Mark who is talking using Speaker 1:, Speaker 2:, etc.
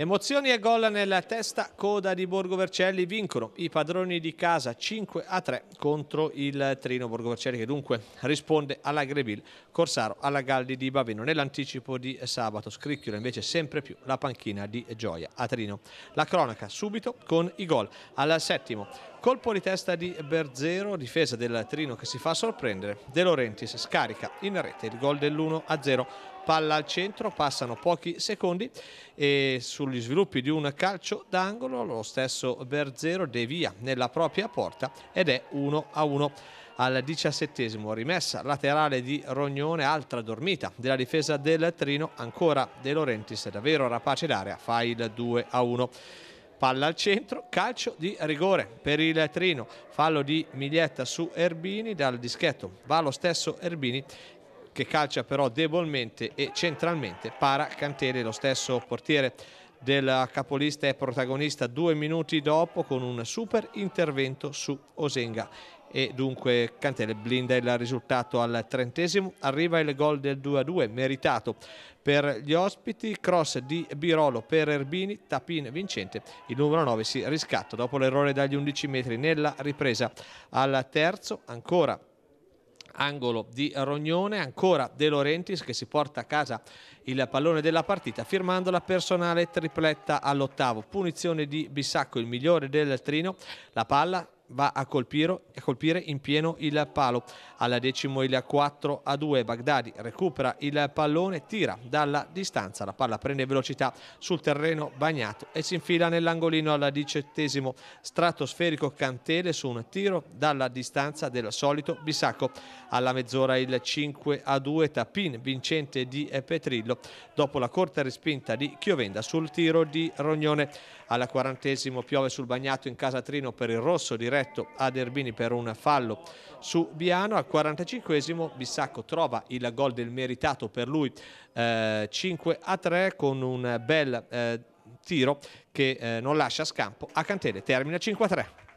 Speaker 1: Emozioni e gol nella testa coda di Borgo Vercelli vincono i padroni di casa 5 a 3 contro il Trino Borgo Vercelli che dunque risponde alla Greville Corsaro alla Galdi di Baveno nell'anticipo di sabato scricchiola invece sempre più la panchina di Gioia a Trino. La cronaca subito con i gol al settimo Colpo di testa di Berzero, difesa del Trino che si fa sorprendere. De Laurentiis scarica in rete il gol dell'1-0. Palla al centro, passano pochi secondi e sugli sviluppi di un calcio d'angolo lo stesso Berzero devia nella propria porta ed è 1-1 al diciassettesimo rimessa laterale di Rognone, altra dormita della difesa del Trino, ancora De Laurentiis davvero rapace d'area, fa il 2 1 palla al centro, calcio di rigore per il Trino, fallo di Miglietta su Erbini dal dischetto, va lo stesso Erbini che calcia però debolmente e centralmente para Cantieri lo stesso portiere del capolista e protagonista due minuti dopo con un super intervento su Osenga e dunque Cantele blinda il risultato al trentesimo, arriva il gol del 2-2 meritato per gli ospiti, cross di Birolo per Erbini, Tapin vincente, il numero 9 si riscatta dopo l'errore dagli 11 metri nella ripresa al terzo, ancora angolo di Rognone, ancora De Laurentiis che si porta a casa il pallone della partita firmando la personale tripletta all'ottavo, punizione di Bissacco il migliore del Trino, la palla va a colpire, a colpire, in pieno il palo. Alla decimo il 4 a 2 Baghdadi recupera il pallone, tira dalla distanza, la palla prende velocità sul terreno bagnato e si infila nell'angolino alla diciottesimo stratosferico Cantele su un tiro dalla distanza del solito Bisacco. Alla mezz'ora il 5 a 2 Tapin vincente di Petrillo dopo la corta respinta di Chiovenda sul tiro di Rognone. Alla quarantesimo piove sul bagnato in casa Trino per il rosso di Re diretto ad Erbini per un fallo su Biano. Al 45esimo Bissacco trova il gol del meritato per lui eh, 5 a 3 con un bel eh, tiro che eh, non lascia scampo a Cantele. Termina 5 a 3.